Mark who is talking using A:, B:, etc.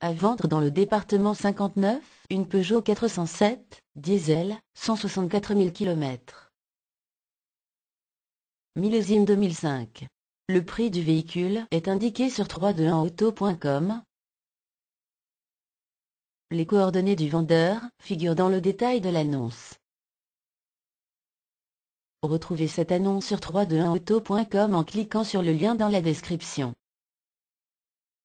A: À vendre dans le département 59, une Peugeot 407, diesel, 164 000 km. Millésime 2005. Le prix du véhicule est indiqué sur 321auto.com.
B: Les coordonnées du vendeur figurent dans le détail de l'annonce. Retrouvez cette annonce sur 321auto.com en cliquant sur le lien dans la description.